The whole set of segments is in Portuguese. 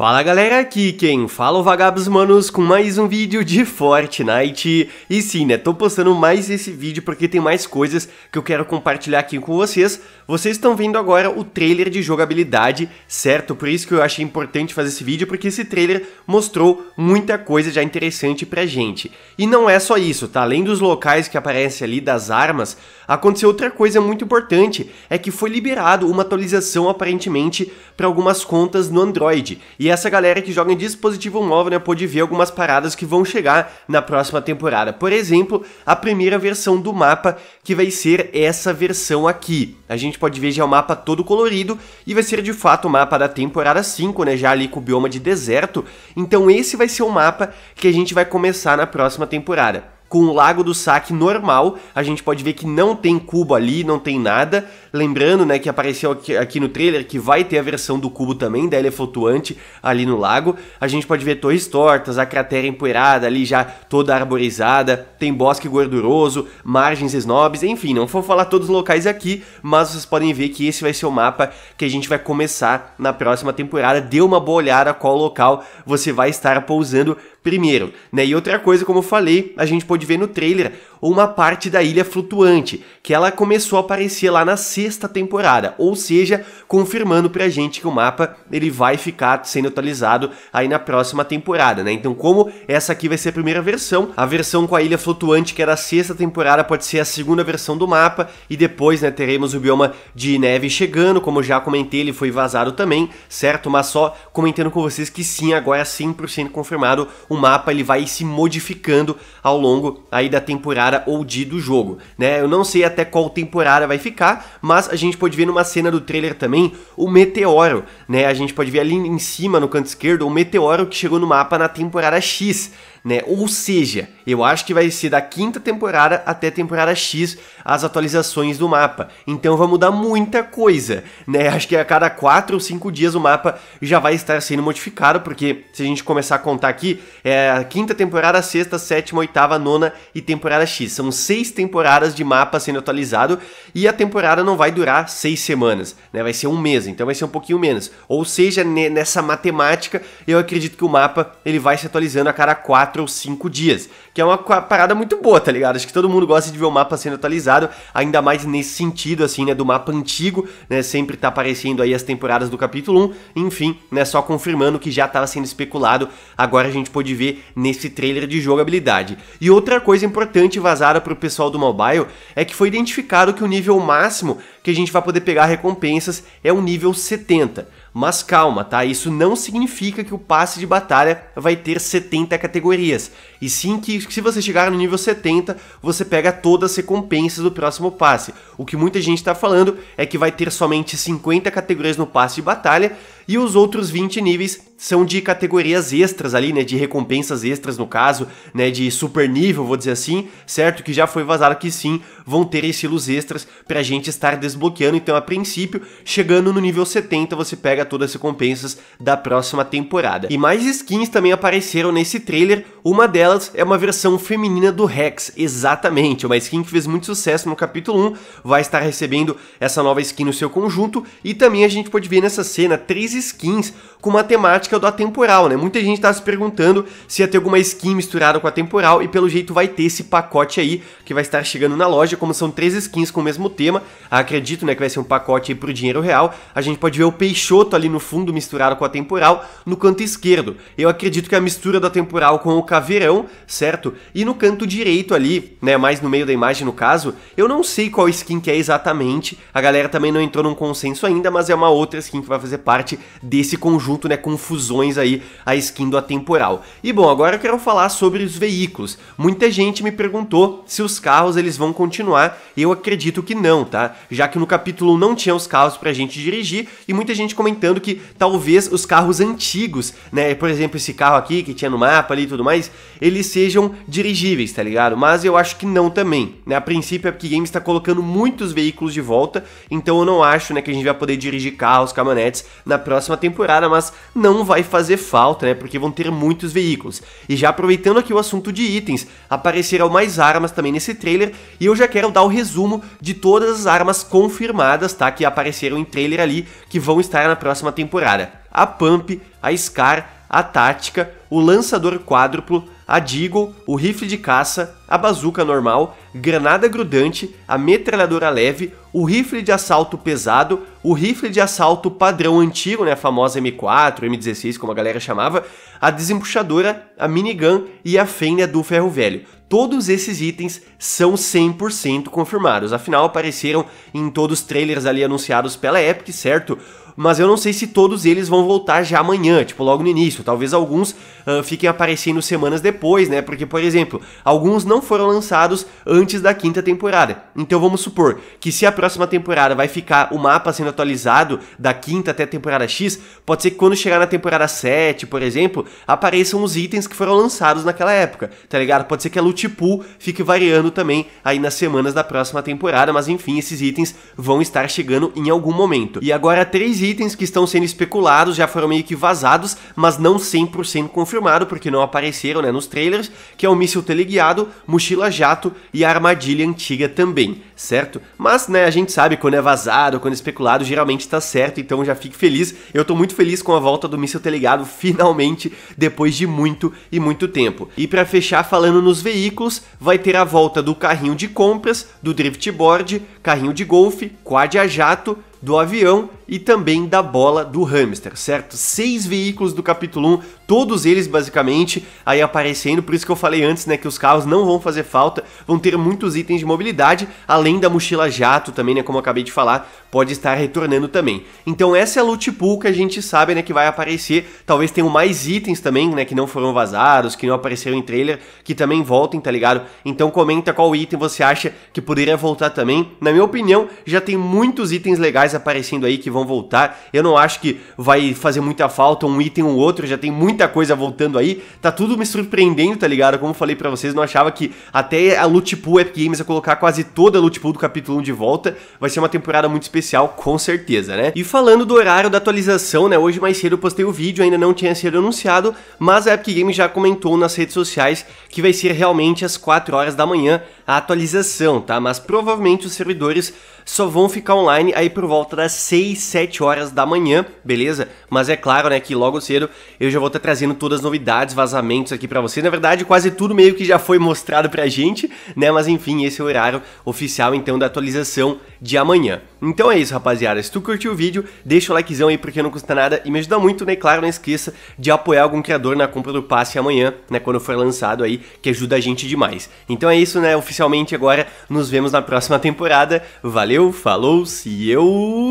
Fala galera, aqui quem fala o Vagabos Manos com mais um vídeo de Fortnite E sim né, tô postando mais esse vídeo porque tem mais coisas que eu quero compartilhar aqui com vocês Vocês estão vendo agora o trailer de jogabilidade, certo? Por isso que eu achei importante fazer esse vídeo Porque esse trailer mostrou muita coisa já interessante pra gente E não é só isso, tá? Além dos locais que aparecem ali, das armas Aconteceu outra coisa muito importante É que foi liberado uma atualização aparentemente para algumas contas no Android e e essa galera que joga em dispositivo móvel, né, pode ver algumas paradas que vão chegar na próxima temporada. Por exemplo, a primeira versão do mapa, que vai ser essa versão aqui. A gente pode ver já o mapa todo colorido e vai ser de fato o mapa da temporada 5, né, já ali com o bioma de deserto. Então esse vai ser o mapa que a gente vai começar na próxima temporada com o Lago do Saque normal. A gente pode ver que não tem cubo ali, não tem nada. Lembrando, né, que apareceu aqui, aqui no trailer que vai ter a versão do cubo também, da ilha flutuante ali no lago. A gente pode ver torres tortas, a cratera empoeirada ali já toda arborizada, tem bosque gorduroso, margens esnobes, enfim, não vou falar todos os locais aqui, mas vocês podem ver que esse vai ser o mapa que a gente vai começar na próxima temporada. Dê uma boa olhada qual local você vai estar pousando primeiro, né? E outra coisa, como eu falei, a gente pode ver no trailer ou uma parte da ilha flutuante, que ela começou a aparecer lá na sexta temporada, ou seja, confirmando pra gente que o mapa ele vai ficar sendo atualizado aí na próxima temporada, né? Então, como essa aqui vai ser a primeira versão, a versão com a ilha flutuante que é da sexta temporada pode ser a segunda versão do mapa e depois, né, teremos o bioma de neve chegando, como já comentei, ele foi vazado também, certo? Mas só comentando com vocês que sim, agora é 100% confirmado, o mapa ele vai se modificando ao longo aí da temporada ou de do jogo, né? Eu não sei até qual temporada vai ficar, mas a gente pode ver numa cena do trailer também o meteoro, né? A gente pode ver ali em cima no canto esquerdo o meteoro que chegou no mapa na temporada X, né? Ou seja, eu acho que vai ser da quinta temporada até temporada X as atualizações do mapa. Então vai mudar muita coisa, né? Acho que a cada 4 ou 5 dias o mapa já vai estar sendo modificado, porque se a gente começar a contar aqui, é a quinta temporada, sexta, sétima, oitava, nona e temporada X. São seis temporadas de mapa sendo atualizado e a temporada não vai durar seis semanas, né? Vai ser um mês, então vai ser um pouquinho menos. Ou seja, nessa matemática, eu acredito que o mapa ele vai se atualizando a cada 4 quatro ou cinco dias. Que é uma parada muito boa, tá ligado? Acho que todo mundo gosta de ver o mapa sendo atualizado, ainda mais nesse sentido, assim, né? Do mapa antigo, né? Sempre tá aparecendo aí as temporadas do capítulo 1. Enfim, né? Só confirmando que já tava sendo especulado. Agora a gente pode ver nesse trailer de jogabilidade. E outra coisa importante vazada pro pessoal do mobile é que foi identificado que o nível máximo que a gente vai poder pegar recompensas é o nível 70. Mas calma, tá? Isso não significa que o passe de batalha vai ter 70 categorias, e sim que se você chegar no nível 70, você pega todas as recompensas do próximo passe. O que muita gente está falando é que vai ter somente 50 categorias no passe de batalha, e os outros 20 níveis são de categorias extras ali, né, de recompensas extras no caso, né, de super nível, vou dizer assim, certo? Que já foi vazado que sim, vão ter estilos extras pra gente estar desbloqueando, então a princípio, chegando no nível 70 você pega todas as recompensas da próxima temporada. E mais skins também apareceram nesse trailer, uma delas é uma versão feminina do Rex, exatamente, uma skin que fez muito sucesso no capítulo 1, vai estar recebendo essa nova skin no seu conjunto, e também a gente pode ver nessa cena três skins com uma temática do atemporal, né? Muita gente tá se perguntando se ia ter alguma skin misturada com a temporal e pelo jeito vai ter esse pacote aí que vai estar chegando na loja, como são três skins com o mesmo tema. Acredito, né, que vai ser um pacote aí pro dinheiro real. A gente pode ver o Peixoto ali no fundo misturado com a temporal no canto esquerdo. Eu acredito que é a mistura da temporal com o caveirão, certo? E no canto direito ali, né, mais no meio da imagem no caso, eu não sei qual skin que é exatamente. A galera também não entrou num consenso ainda, mas é uma outra skin que vai fazer parte desse conjunto, né, confusões aí, a skin do Atemporal. E bom, agora eu quero falar sobre os veículos. Muita gente me perguntou se os carros eles vão continuar, eu acredito que não, tá? Já que no capítulo não tinha os carros pra gente dirigir, e muita gente comentando que talvez os carros antigos, né, por exemplo esse carro aqui que tinha no mapa ali e tudo mais, eles sejam dirigíveis, tá ligado? Mas eu acho que não também, né? A princípio a Epic Games está colocando muitos veículos de volta, então eu não acho, né, que a gente vai poder dirigir carros, caminhonetes na próxima temporada, mas não vai fazer falta, né? Porque vão ter muitos veículos. E já aproveitando aqui o assunto de itens, apareceram mais armas também nesse trailer e eu já quero dar o resumo de todas as armas confirmadas, tá? Que apareceram em trailer ali, que vão estar na próxima temporada. A Pump, a Scar, a Tática, o Lançador Quádruplo, a Deagle, o rifle de caça, a bazuca normal, granada grudante, a metralhadora leve, o rifle de assalto pesado, o rifle de assalto padrão antigo, né, a famosa M4, M16, como a galera chamava, a desembuchadora, a minigun e a fenda do ferro velho. Todos esses itens são 100% confirmados, afinal apareceram em todos os trailers ali anunciados pela Epic, certo? mas eu não sei se todos eles vão voltar já amanhã, tipo logo no início. Talvez alguns uh, fiquem aparecendo semanas depois, né? Porque, por exemplo, alguns não foram lançados antes da quinta temporada. Então vamos supor que se a próxima temporada vai ficar o mapa sendo atualizado da quinta até a temporada X, pode ser que quando chegar na temporada 7, por exemplo, apareçam os itens que foram lançados naquela época, tá ligado? Pode ser que a loot pool fique variando também aí nas semanas da próxima temporada, mas enfim, esses itens vão estar chegando em algum momento. E agora três itens que estão sendo especulados já foram meio que vazados, mas não 100% confirmado, porque não apareceram né, nos trailers, que é o míssil teleguiado, mochila jato e a armadilha antiga também, certo? Mas né, a gente sabe quando é vazado, quando é especulado, geralmente está certo, então já fique feliz. Eu tô muito feliz com a volta do míssil teleguiado, finalmente, depois de muito e muito tempo. E para fechar falando nos veículos, vai ter a volta do carrinho de compras, do driftboard, carrinho de golfe, quad a jato, do avião e também da bola do hamster, certo? Seis veículos do capítulo 1, todos eles basicamente aí aparecendo, por isso que eu falei antes, né, que os carros não vão fazer falta, vão ter muitos itens de mobilidade, além da mochila jato também, né, como eu acabei de falar, pode estar retornando também. Então essa é a loot pool que a gente sabe, né, que vai aparecer, talvez tenham mais itens também, né, que não foram vazados, que não apareceram em trailer, que também voltem, tá ligado? Então comenta qual item você acha que poderia voltar também. Na minha opinião, já tem muitos itens legais mais aparecendo aí que vão voltar. Eu não acho que vai fazer muita falta um item ou outro, já tem muita coisa voltando aí. Tá tudo me surpreendendo, tá ligado? Como eu falei para vocês, não achava que até a Loot Pool Epic Games ia colocar quase toda a Loot Pool do capítulo 1 de volta. Vai ser uma temporada muito especial, com certeza, né? E falando do horário da atualização, né? Hoje mais cedo eu postei o vídeo, ainda não tinha sido anunciado, mas a Epic Games já comentou nas redes sociais que vai ser realmente às 4 horas da manhã a atualização, tá? Mas provavelmente os servidores só vão ficar online aí por volta volta das 6, 7 horas da manhã, beleza? Mas é claro, né, que logo cedo eu já vou estar tá trazendo todas as novidades, vazamentos aqui para você. Na verdade, quase tudo meio que já foi mostrado pra gente, né? Mas enfim, esse é o horário oficial então da atualização de amanhã. Então é isso, rapaziada. Se tu curtiu o vídeo, deixa o likezão aí porque não custa nada e me ajuda muito, né? Claro, não esqueça de apoiar algum criador na compra do passe amanhã, né, quando for lançado aí, que ajuda a gente demais. Então é isso, né? Oficialmente agora nos vemos na próxima temporada. Valeu, falou, se eu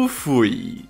fui.